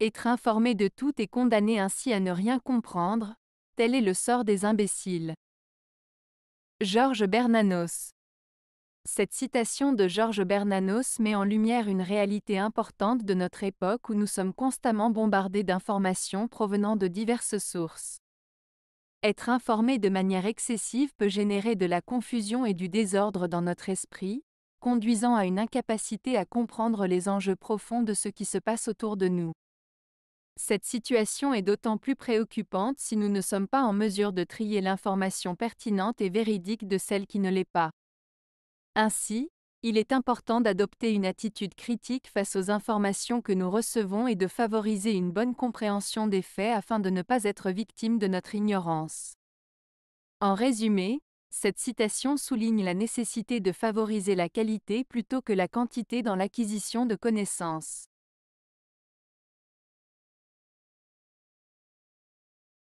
être informé de tout et condamné ainsi à ne rien comprendre, tel est le sort des imbéciles. Georges Bernanos Cette citation de Georges Bernanos met en lumière une réalité importante de notre époque où nous sommes constamment bombardés d'informations provenant de diverses sources. Être informé de manière excessive peut générer de la confusion et du désordre dans notre esprit, conduisant à une incapacité à comprendre les enjeux profonds de ce qui se passe autour de nous. Cette situation est d'autant plus préoccupante si nous ne sommes pas en mesure de trier l'information pertinente et véridique de celle qui ne l'est pas. Ainsi, il est important d'adopter une attitude critique face aux informations que nous recevons et de favoriser une bonne compréhension des faits afin de ne pas être victime de notre ignorance. En résumé, cette citation souligne la nécessité de favoriser la qualité plutôt que la quantité dans l'acquisition de connaissances.